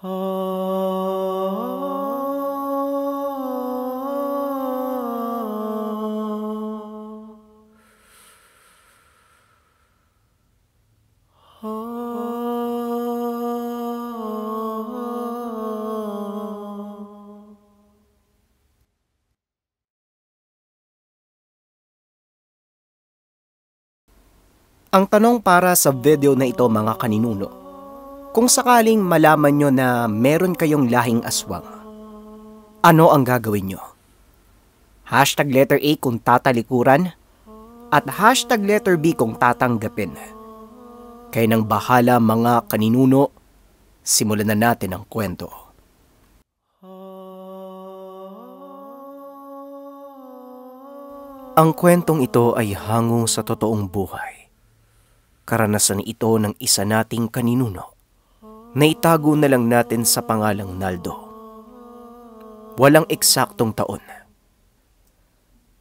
Ang tanong para sa video na ito mga kaninuno, kung sakaling malaman nyo na meron kayong lahing aswang, ano ang gagawin nyo? Hashtag letter A kung tatalikuran at hashtag letter B kung tatanggapin. Kaya nang bahala mga kaninuno, simulan na natin ang kwento. Ang kwentong ito ay hango sa totoong buhay. Karanasan ito ng isa nating kaninuno na itago na lang natin sa pangalang Naldo. Walang eksaktong taon.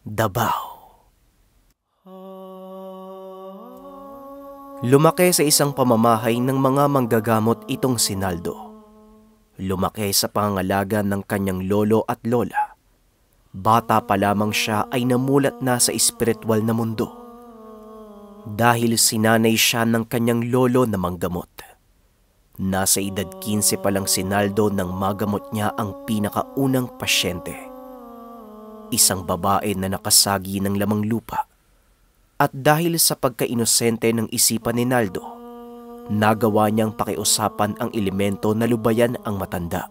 Dabao. Lumaki sa isang pamamahay ng mga manggagamot itong si Naldo. Lumaki sa pangalaga ng kanyang lolo at lola. Bata pa lamang siya ay namulat na sa espiritual na mundo. Dahil sinanay siya ng kanyang lolo na manggamot. Nasa edad 15 pa lang si Naldo nang magamot niya ang pinakaunang pasyente. Isang babae na nakasagi ng lamang lupa. At dahil sa pagkainosente ng isipan ni Naldo, nagawa niyang pakiusapan ang elemento na lubayan ang matanda.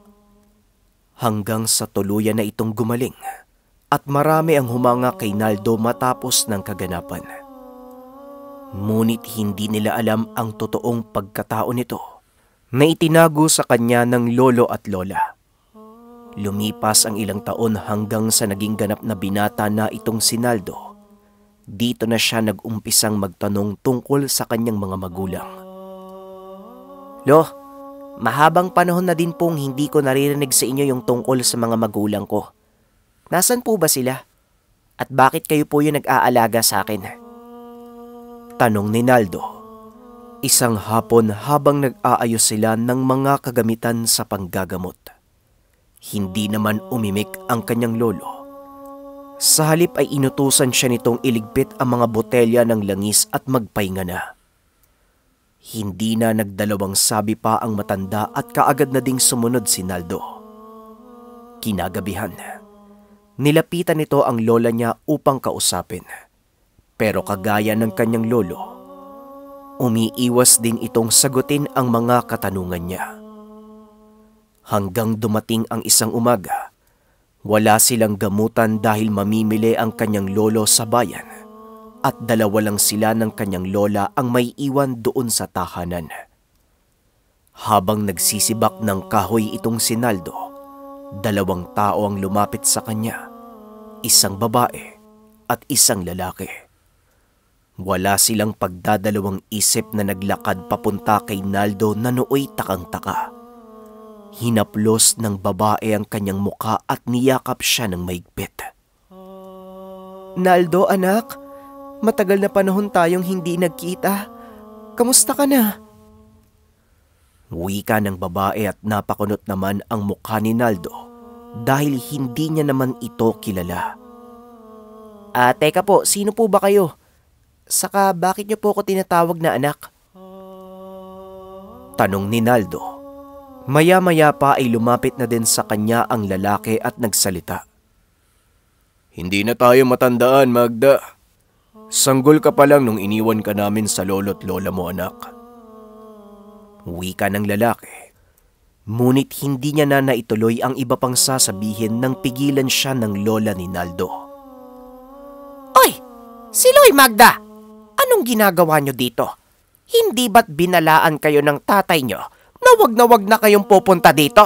Hanggang sa tuluyan na itong gumaling at marami ang humanga kay Naldo matapos ng kaganapan. Ngunit hindi nila alam ang totoong pagkatao nito na itinago sa kanya ng lolo at lola. Lumipas ang ilang taon hanggang sa naging ganap na binata na itong sinaldo. Dito na siya nag-umpisang magtanong tungkol sa kanyang mga magulang. Lo, mahabang panahon na din pong hindi ko naririnig sa inyo yung tungkol sa mga magulang ko. Nasaan po ba sila? At bakit kayo po yung nag-aalaga sa akin? Tanong ni Naldo. Isang hapon habang nag-aayos sila ng mga kagamitan sa panggagamot. Hindi naman umimik ang kanyang lolo. Sa halip ay inutusan siya nitong iligpit ang mga botelya ng langis at magpahinga na. Hindi na nagdalawang sabi pa ang matanda at kaagad na ding sumunod si Naldo. Kinagabihan, nilapitan nito ang lola niya upang kausapin. Pero kagaya ng kanyang lolo, Umiiwas din itong sagutin ang mga katanungan niya. Hanggang dumating ang isang umaga, wala silang gamutan dahil mamimili ang kanyang lolo sa bayan at dalawa lang sila ng kanyang lola ang may iwan doon sa tahanan. Habang nagsisibak ng kahoy itong sinaldo, dalawang tao ang lumapit sa kanya, isang babae at isang lalaki. Wala silang pagdadalawang isip na naglakad papunta kay Naldo na nooy takang-taka. Hinaplos ng babae ang kanyang muka at niyakap siya ng maigpit. Naldo anak, matagal na panahon tayong hindi nagkita. Kamusta ka na? Wika ng babae at napakunot naman ang mukha ni Naldo dahil hindi niya naman ito kilala. Ah, teka po, sino po ba kayo? Saka bakit niyo po ako tinatawag na anak? Tanong ni Naldo. Maya-maya pa ay lumapit na din sa kanya ang lalaki at nagsalita. Hindi na tayo matandaan, Magda. Sanggol ka pa lang nung iniwan ka namin sa lolo't lola mo, anak. Wika ng lalaki. Ngunit hindi niya na naituloy ang iba pang sasabihin nang pigilan siya ng lola ni Naldo. Oy! Si Loy Magda! Anong ginagawa nyo dito? Hindi ba't binalaan kayo ng tatay nyo na wag na wag na kayong pupunta dito?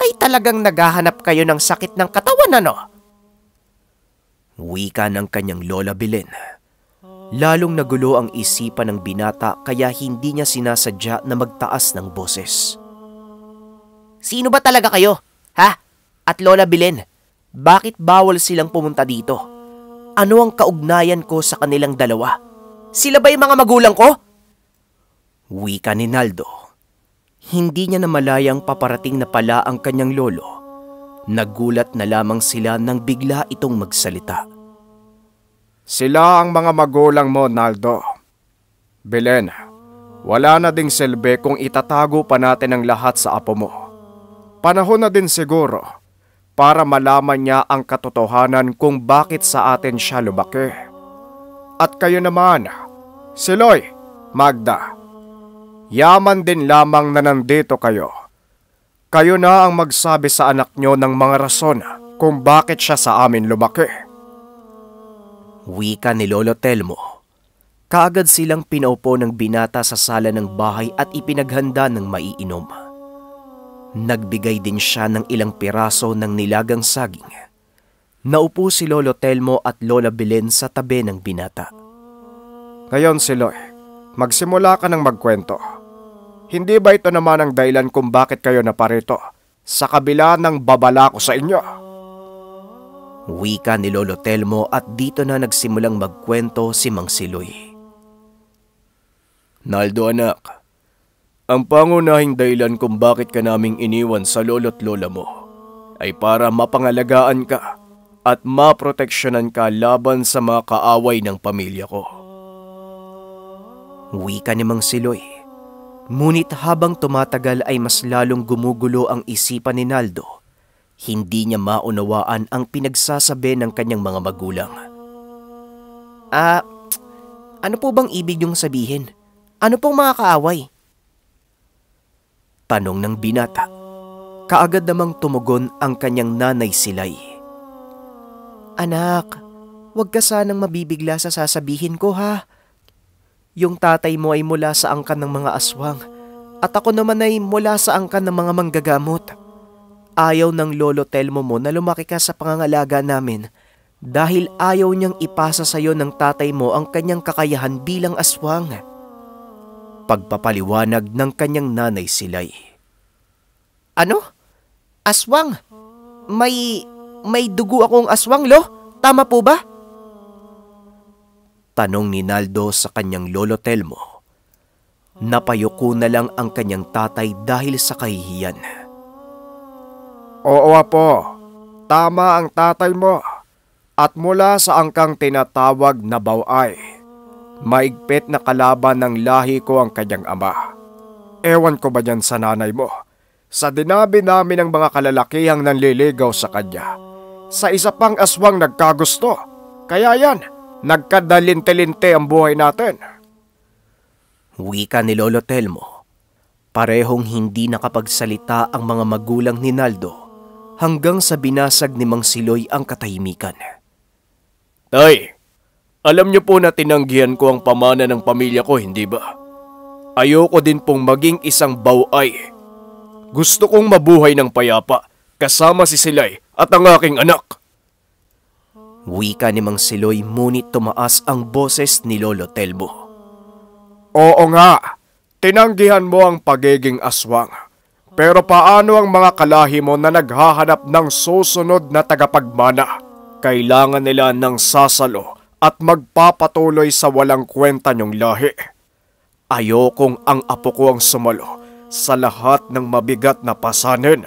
Ay talagang naghahanap kayo ng sakit ng katawan ano? Wika ng kanyang lola Belen. Lalong nagulo ang isipan ng binata kaya hindi niya sinasadya na magtaas ng boses. Sino ba talaga kayo? Ha? At Lola Belen, bakit bawal silang pumunta dito? Ano ang kaugnayan ko sa kanilang dalawa? Sila ba yung mga magulang ko? Wika ni Naldo. Hindi niya na malayang paparating na pala ang kanyang lolo. Nagulat na lamang sila nang bigla itong magsalita. Sila ang mga magulang mo, Naldo. Belen, wala na ding selbe kung itatago pa natin ang lahat sa apo mo. Panahon na din siguro para malaman niya ang katotohanan kung bakit sa atin siya lumaki. At kayo naman, Siloy, Magda, yaman din lamang na nandito kayo. Kayo na ang magsabi sa anak nyo ng mga rason kung bakit siya sa amin lumaki. Wika ni Lolo Telmo. Kaagad silang pinaupo ng binata sa sala ng bahay at ipinaghanda ng maiinom. Nagbigay din siya ng ilang piraso ng nilagang saging. Naupo si Lolo Telmo at Lola Belen sa tabi ng binata. Ngayon si Loy, magsimula ka ng magkwento. Hindi ba ito naman ang dahilan kung bakit kayo naparito sa kabila ng babala ko sa inyo? Wika ni Lolo Telmo at dito na nagsimulang magkwento si Mang Siloy. Naldo anak, ang pangunahing dahilan kung bakit ka naming iniwan sa lolo't lola mo ay para mapangalagaan ka at maproteksyonan ka laban sa mga kaaway ng pamilya ko. Wika ni Mang Siloy. Ngunit habang tumatagal ay mas lalong gumugulo ang isipan ni Naldo. Hindi niya maunawaan ang pinagsasabi ng kanyang mga magulang. Ah, ano po bang ibig niyong sabihin? Ano pong mga kaaway? Tanong ng binata. Kaagad namang tumugon ang kanyang nanay silay. Anak, huwag ka sanang mabibigla sa sasabihin ko ha. Yung tatay mo ay mula sa angkan ng mga aswang at ako naman ay mula sa angkan ng mga manggagamot. Ayaw ng lolo Telmo mo na lumaki ka sa pangangalaga namin dahil ayaw niyang ipasa sa iyo ng tatay mo ang kanyang kakayahan bilang aswang. Pagpapaliwanag ng kanyang nanay silay. Ano? Aswang? May may dugo akong aswang, lo? Tama po ba? Tanong ni Naldo sa kanyang lolo Telmo. Napayuko na lang ang kanyang tatay dahil sa kahihiyan. Oo po, tama ang tatay mo. At mula sa angkang tinatawag na baway, maigpit na kalaban ng lahi ko ang kanyang ama. Ewan ko ba yan sa nanay mo? Sa dinabi namin ng mga kalalakihang nanliligaw sa kanya, sa isa pang aswang nagkagusto. Kaya yan, Nagkadalinte-linte ang buhay natin. Wika ni Lolo Telmo. Parehong hindi nakapagsalita ang mga magulang ni Naldo hanggang sa binasag ni Mang Siloy ang katahimikan. Tay, alam niyo po na tinanggihan ko ang pamana ng pamilya ko, hindi ba? Ayoko din pong maging isang baway. Gusto kong mabuhay ng payapa kasama si Silay at ang aking anak. Wika ni Mang Siloy munit tumaas ang boses ni Lolo Telmo. Oo nga, tinanggihan mo ang pagiging aswang. Pero paano ang mga kalahi mo na naghahanap ng susunod na tagapagmana? Kailangan nila ng sasalo at magpapatuloy sa walang kwenta niyong lahi. Ayokong ang apo ko ang sumalo sa lahat ng mabigat na pasanin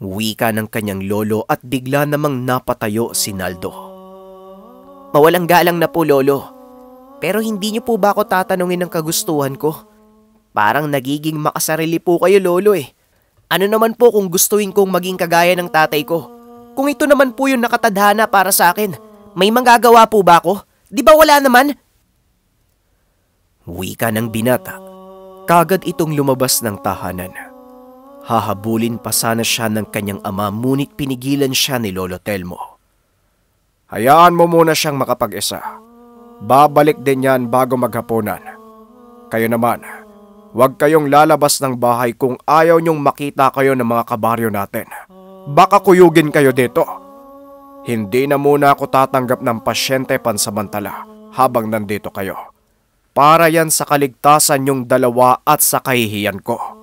wika ng kanyang lolo at bigla namang napatayo si Naldo. Mawalang galang na po lolo, pero hindi niyo po ba ako tatanungin ng kagustuhan ko? Parang nagiging makasarili po kayo lolo eh. Ano naman po kung gustuin kong maging kagaya ng tatay ko? Kung ito naman po yung nakatadhana para sa akin, may manggagawa po ba ako? Di ba wala naman? Wika ng binata. Kagad itong lumabas ng tahanan. Hahabulin pa sana siya ng kanyang ama ngunit pinigilan siya ni Lolo Telmo. Hayaan mo muna siyang makapag-isa. Babalik din yan bago maghaponan. Kayo naman, huwag kayong lalabas ng bahay kung ayaw niyong makita kayo ng mga kabaryo natin. Baka kuyugin kayo dito. Hindi na muna ako tatanggap ng pasyente pansamantala habang nandito kayo. Para yan sa kaligtasan yung dalawa at sa kahihiyan ko.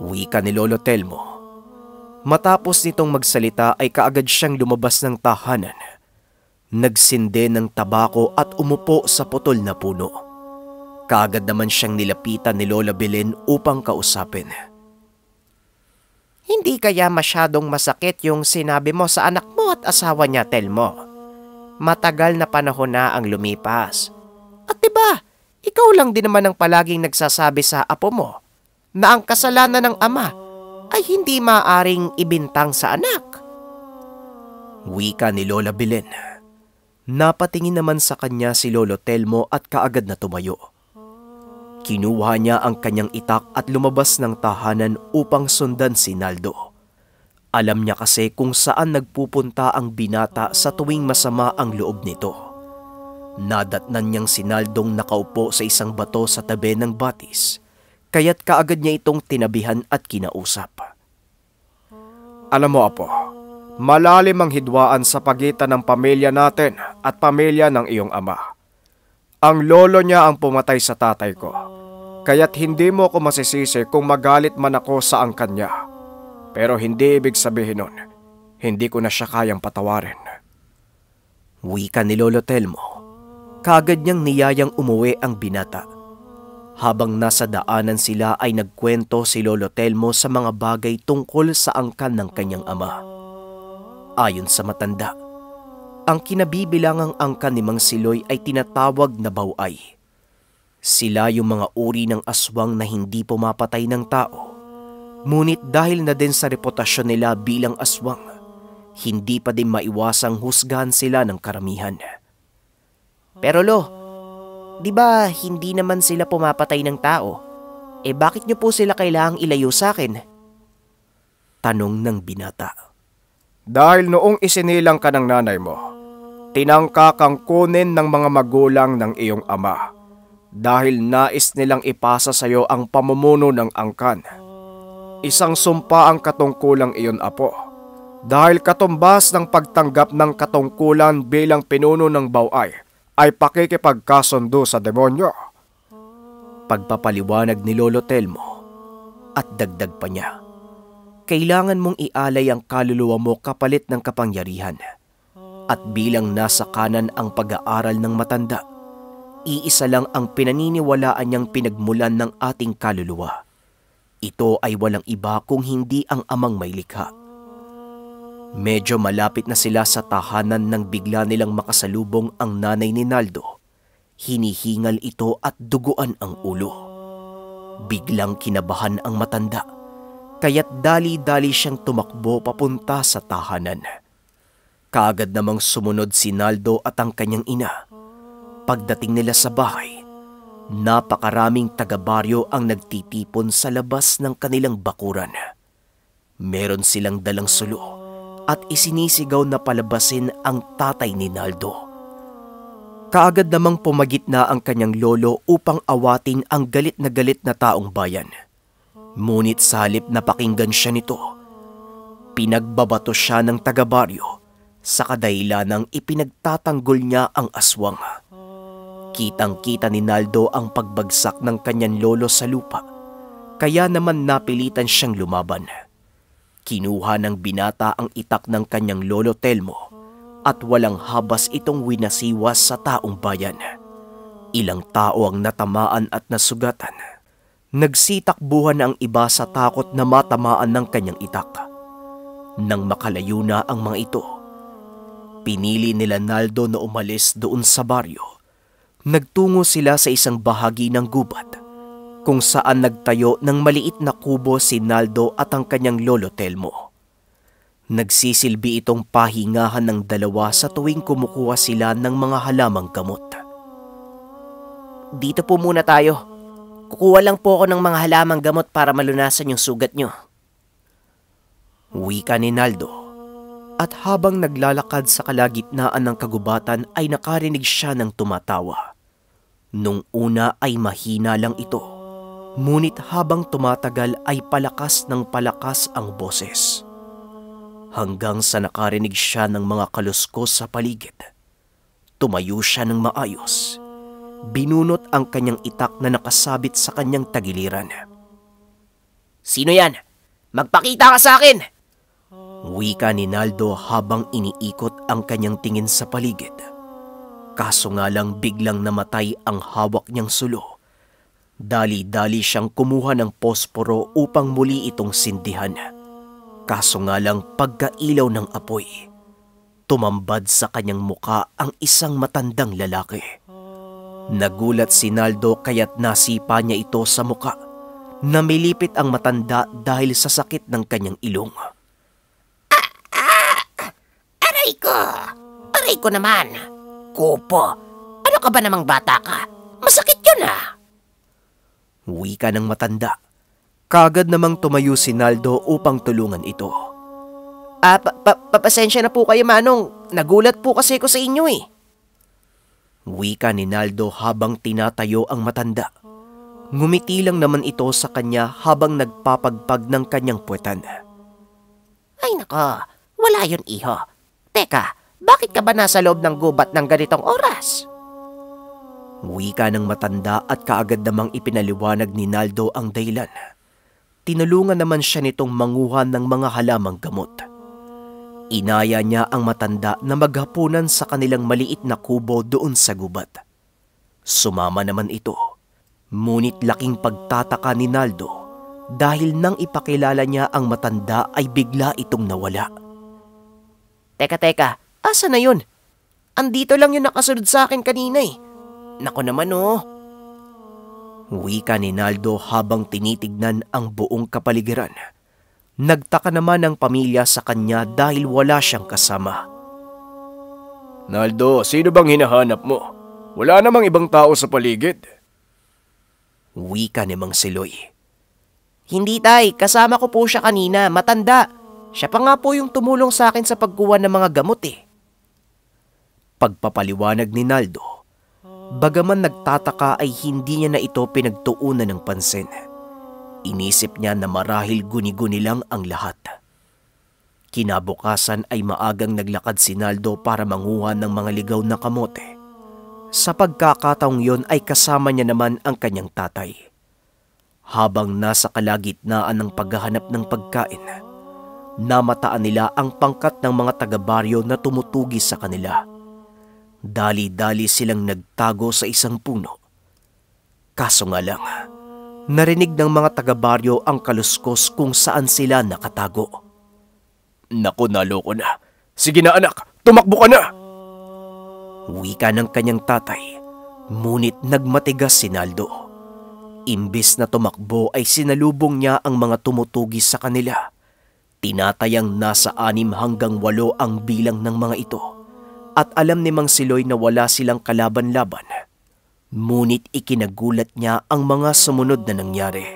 Uwi Wika ni Lolo Telmo. Matapos nitong magsalita ay kaagad siyang lumabas ng tahanan. Nagsinde ng tabako at umupo sa putol na puno. Kaagad naman siyang nilapitan ni Lola Belen upang kausapin. Hindi kaya masyadong masakit yung sinabi mo sa anak mo at asawa niya, Telmo. Matagal na panahon na ang lumipas. At 'di ba, ikaw lang din naman ang palaging nagsasabi sa apo mo na ang kasalanan ng ama ay hindi maaring ibintang sa anak. Wika ni Lola Belen. Napatingin naman sa kanya si Lolo Telmo at kaagad na tumayo. Kinuha niya ang kanyang itak at lumabas ng tahanan upang sundan si Naldo. Alam niya kasi kung saan nagpupunta ang binata sa tuwing masama ang loob nito. Nadatnan niyang si Naldong nakaupo sa isang bato sa tabi ng batis kaya't kaagad niya itong tinabihan at kinausap. Alam mo, Apo, malalim ang hidwaan sa pagitan ng pamilya natin at pamilya ng iyong ama. Ang lolo niya ang pumatay sa tatay ko, kaya't hindi mo ako masisisi kung magalit man ako sa ang kanya. Pero hindi ibig sabihin nun, hindi ko na siya kayang patawarin. Wika ni Lolo Telmo. Kagad niyang niyayang umuwi ang binata habang nasa daanan sila ay nagkwento si Lolo Telmo sa mga bagay tungkol sa angkan ng kanyang ama. Ayon sa matanda, ang kinabibilangang angkan ni Mang Siloy ay tinatawag na bauay. Sila yung mga uri ng aswang na hindi pumapatay ng tao. Ngunit dahil na din sa reputasyon nila bilang aswang, hindi pa din maiwasang husgahan sila ng karamihan. Pero lo, Di ba hindi naman sila pumapatay ng tao? Eh bakit niyo po sila kailangang ilayo sa akin? Tanong ng binata. Dahil noong isinilang ka ng nanay mo, tinangka kang kunin ng mga magulang ng iyong ama dahil nais nilang ipasa sa iyo ang pamumuno ng angkan. Isang sumpa ang katungkulang iyon, apo. Dahil katumbas ng pagtanggap ng katungkulan bilang pinuno ng baway, ay pakikipagkasundo sa demonyo. Pagpapaliwanag ni Lolo Telmo at dagdag pa niya. Kailangan mong ialay ang kaluluwa mo kapalit ng kapangyarihan. At bilang nasa kanan ang pag-aaral ng matanda, iisa lang ang pinaniniwalaan niyang pinagmulan ng ating kaluluwa. Ito ay walang iba kung hindi ang amang may likha Medyo malapit na sila sa tahanan nang bigla nilang makasalubong ang nanay ni Naldo. Hinihingal ito at duguan ang ulo. Biglang kinabahan ang matanda, kaya't dali-dali siyang tumakbo papunta sa tahanan. Kaagad namang sumunod si Naldo at ang kanyang ina. Pagdating nila sa bahay, napakaraming taga-baryo ang nagtitipon sa labas ng kanilang bakuran. Meron silang dalang sulo at isinisigaw na palabasin ang tatay ni Naldo. Kaagad namang pumagit na ang kanyang lolo upang awatin ang galit na galit na taong bayan. Ngunit sa halip na pakinggan siya nito, pinagbabato siya ng tagabaryo sa kadahilan ng ipinagtatanggol niya ang aswang. Kitang-kita ni Naldo ang pagbagsak ng kanyang lolo sa lupa, kaya naman napilitan siyang lumaban. Kinuha ng binata ang itak ng kanyang lolo Telmo at walang habas itong winasiwas sa taong bayan. Ilang tao ang natamaan at nasugatan. Nagsitakbuhan ang iba sa takot na matamaan ng kanyang itak. Nang makalayo na ang mga ito, pinili nila Naldo na umalis doon sa baryo. Nagtungo sila sa isang bahagi ng gubat kung saan nagtayo ng maliit na kubo si Naldo at ang kanyang lolo Telmo. Nagsisilbi itong pahingahan ng dalawa sa tuwing kumukuha sila ng mga halamang gamot. Dito po muna tayo. Kukuha lang po ako ng mga halamang gamot para malunasan yung sugat nyo. Wika ni Naldo. At habang naglalakad sa kalagitnaan ng kagubatan ay nakarinig siya ng tumatawa. Nung una ay mahina lang ito. Ngunit habang tumatagal ay palakas ng palakas ang boses. Hanggang sa nakarinig siya ng mga kaluskos sa paligid. Tumayo siya ng maayos. Binunot ang kanyang itak na nakasabit sa kanyang tagiliran. Sino yan? Magpakita ka sa akin! Wika ni Naldo habang iniikot ang kanyang tingin sa paligid. Kaso nga lang biglang namatay ang hawak niyang sulo Dali-dali siyang kumuha ng posporo upang muli itong sindihan. Kaso nga lang pagkailaw ng apoy, tumambad sa kanyang muka ang isang matandang lalaki. Nagulat si Naldo kaya't nasipa niya ito sa muka. Namilipit ang matanda dahil sa sakit ng kanyang ilong. Ah, ah, aray ko! Aray ko naman! Kupo, ano ka ba namang bata ka? Masakit yun ah! Uwi ka ng matanda. Kagad namang tumayo si Naldo upang tulungan ito. Ah, pa pa papasensya na po kayo Manong. Nagulat po kasi ko sa inyo eh. Uwi ka ni Naldo habang tinatayo ang matanda. Ngumiti lang naman ito sa kanya habang nagpapagpag ng kanyang puwetan. Ay nako, wala yun iho. Teka, bakit ka ba nasa loob ng gubat ng ganitong oras? Muwika ng matanda at kaagad namang ipinaliwanag ni Naldo ang daylan. Tinulungan naman siya nitong manguha ng mga halamang gamot. Inaya niya ang matanda na maghapunan sa kanilang maliit na kubo doon sa gubat. Sumama naman ito. Ngunit laking pagtataka ni Naldo dahil nang ipakilala niya ang matanda ay bigla itong nawala. Teka, teka, asa na yun? Andito lang yung nakasunod sa akin kanina eh. Nako naman oh. Wika ni Naldo habang tinitignan ang buong kapaligiran. Nagtaka naman ang pamilya sa kanya dahil wala siyang kasama. Naldo, sino bang hinahanap mo? Wala namang ibang tao sa paligid. Wika ni Mang Siloy. Hindi tay, kasama ko po siya kanina, matanda. Siya pa nga po yung tumulong sa akin sa pagkuha ng mga gamot eh. Pagpapaliwanag ni Naldo Bagaman nagtataka ay hindi niya na ito pinagtuunan ng pansin. Inisip niya na marahil guni-guni lang ang lahat. Kinabukasan ay maagang naglakad si Naldo para manguha ng mga ligaw na kamote. Sa pagkakataong yon ay kasama niya naman ang kanyang tatay. Habang nasa kalagitnaan ng paghahanap ng pagkain, namataan nila ang pangkat ng mga taga-baryo na tumutugi sa kanila. Dali-dali silang nagtago sa isang puno. Kaso nga lang, narinig ng mga taga-baryo ang kaluskos kung saan sila nakatago. Naku, naloko na. Sige na anak, tumakbo ka na! Wika ng kanyang tatay, ngunit nagmatigas si Naldo. Imbis na tumakbo ay sinalubong niya ang mga tumutugis sa kanila. Tinatayang nasa anim hanggang walo ang bilang ng mga ito at alam ni Mang Siloy na wala silang kalaban-laban. Ngunit ikinagulat niya ang mga sumunod na nangyari.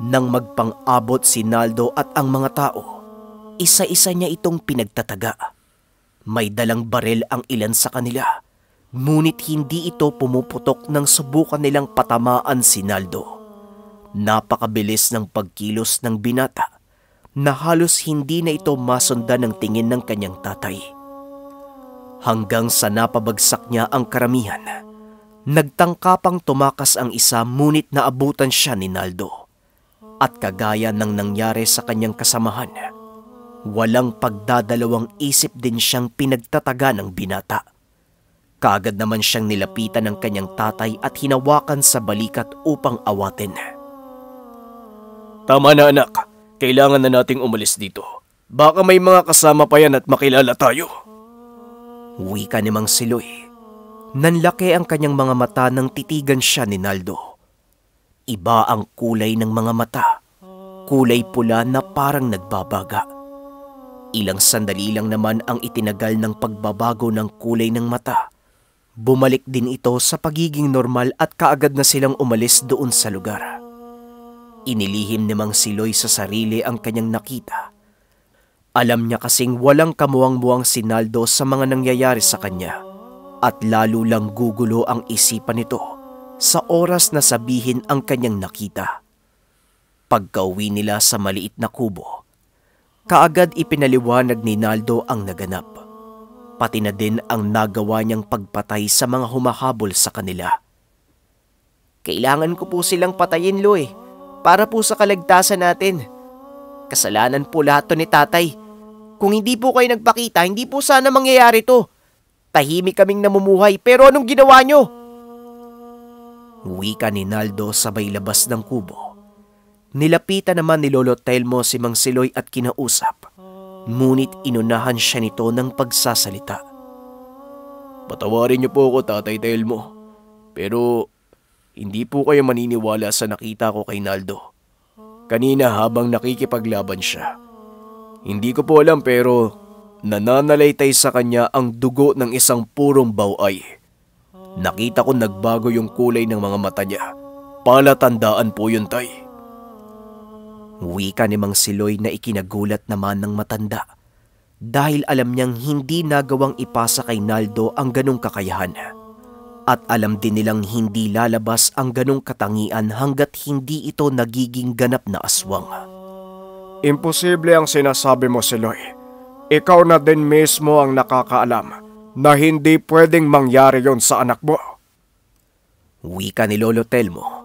Nang magpang-abot si Naldo at ang mga tao, isa-isa niya itong pinagtataga. May dalang barel ang ilan sa kanila, ngunit hindi ito pumuputok nang subukan nilang patamaan si Naldo. Napakabilis ng pagkilos ng binata na halos hindi na ito masundan ng tingin ng kanyang tatay hanggang sa napabagsak niya ang karamihan. Nagtangka pang tumakas ang isa na abutan siya ni Naldo. At kagaya ng nangyari sa kanyang kasamahan, walang pagdadalawang isip din siyang pinagtataga ng binata. Kaagad naman siyang nilapitan ng kanyang tatay at hinawakan sa balikat upang awatin. Tama na anak, kailangan na nating umalis dito. Baka may mga kasama pa yan at makilala tayo. Wika ni Mang Siloy. Nanlaki ang kanyang mga mata nang titigan siya ni Naldo. Iba ang kulay ng mga mata. Kulay pula na parang nagbabaga. Ilang sandali lang naman ang itinagal ng pagbabago ng kulay ng mata. Bumalik din ito sa pagiging normal at kaagad na silang umalis doon sa lugar. Inilihim ni Mang Siloy sa sarili ang kanyang nakita alam niya kasing walang kamuang-muang sinaldo sa mga nangyayari sa kanya at lalo lang gugulo ang isipan nito sa oras na sabihin ang kanyang nakita. Pagkauwi nila sa maliit na kubo, kaagad ipinaliwanag ni Naldo ang naganap, pati na din ang nagawa niyang pagpatay sa mga humahabol sa kanila. Kailangan ko po silang patayin, Loy, para po sa kaligtasan natin. Kasalanan po lahat to ni tatay. Kung hindi po kayo nagpakita, hindi po sana mangyayari to. Tahimik kaming namumuhay, pero anong ginawa nyo? Uwi ka ni Naldo sabay labas ng kubo. Nilapitan naman ni Lolo Telmo si Mang Siloy at kinausap. Ngunit inunahan siya nito ng pagsasalita. Patawarin niyo po ako, Tatay Telmo. Pero hindi po kayo maniniwala sa nakita ko kay Naldo. Kanina habang nakikipaglaban siya, hindi ko po alam pero nananalaytay sa kanya ang dugo ng isang purong baway. Nakita ko nagbago yung kulay ng mga mata niya. Palatandaan po yun, tay. Wika ni Mang Siloy na ikinagulat naman ng matanda dahil alam niyang hindi nagawang ipasa kay Naldo ang ganong kakayahan. At alam din nilang hindi lalabas ang ganong katangian hanggat hindi ito nagiging ganap na aswang. Imposible ang sinasabi mo, si Loy. Ikaw na din mismo ang nakakaalam na hindi pwedeng mangyari yon sa anak mo. Wika ni Lolo Telmo.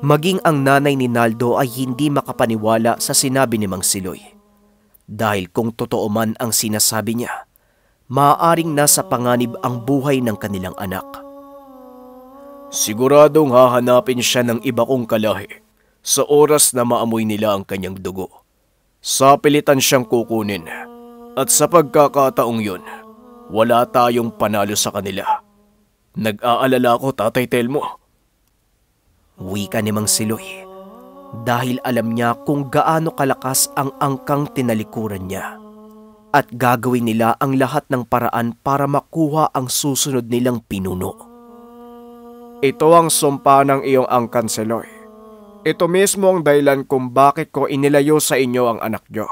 Maging ang nanay ni Naldo ay hindi makapaniwala sa sinabi ni Mang Siloy. Dahil kung totoo man ang sinasabi niya, maaaring nasa panganib ang buhay ng kanilang anak. Siguradong hahanapin siya ng iba kong kalahi sa oras na maamoy nila ang kanyang dugo sa pilitan siyang kukunin at sa pagkakataong yun, wala tayong panalo sa kanila. Nag-aalala ko Tatay Telmo. Wika ni Mang Siloy dahil alam niya kung gaano kalakas ang angkang tinalikuran niya. At gagawin nila ang lahat ng paraan para makuha ang susunod nilang pinuno. Ito ang sumpa ng iyong angkan, Siloy ito mismo ang dahilan kung bakit ko inilayo sa inyo ang anak nyo.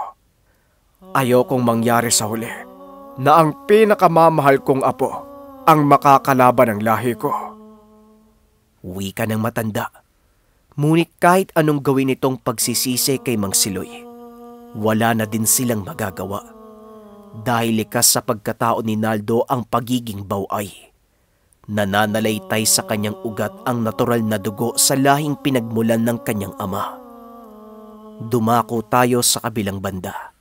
Ayokong mangyari sa huli na ang pinakamamahal kong apo ang makakalaban ng lahi ko. Wika ng matanda. Ngunit kahit anong gawin nitong pagsisisi kay Mang Siloy, wala na din silang magagawa. Dahil likas sa pagkatao ni Naldo ang pagiging baway nananalaytay sa kanyang ugat ang natural na dugo sa lahing pinagmulan ng kanyang ama. Dumako tayo sa kabilang banda.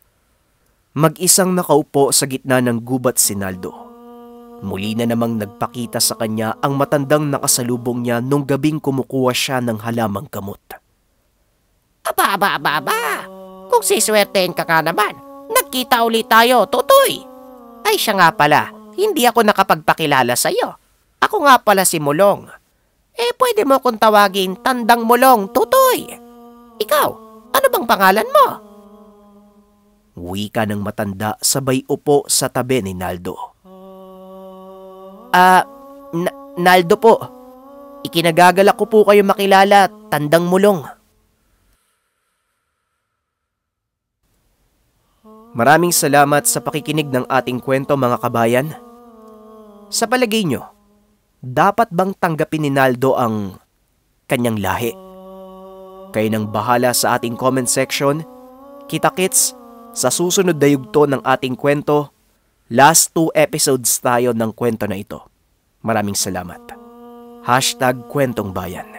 Mag-isang nakaupo sa gitna ng gubat si Naldo. Muli na namang nagpakita sa kanya ang matandang nakasalubong niya nung gabing kumukuha siya ng halamang kamot. Aba, aba, aba, aba! Kung siswertein ka ka naman, nagkita ulit tayo, tutoy! Ay siya nga pala, hindi ako nakapagpakilala sa iyo. Ako nga pala si Mulong. Eh, pwede mo akong tawagin Tandang Mulong, Tutoy. Ikaw, ano bang pangalan mo? Wika ng matanda sabay upo sa tabi ni Naldo. Ah, na- Naldo po. Ikinagagalak ko po kayo makilala, Tandang Mulong. Maraming salamat sa pakikinig ng ating kwento mga kabayan. Sa palagay nyo, dapat bang tanggapin ni Naldo ang kanyang lahi? Kayo nang bahala sa ating comment section. Kita-kits sa susunod na yugto ng ating kwento. Last two episodes tayo ng kwento na ito. Maraming salamat. Hashtag Kwentong Bayan.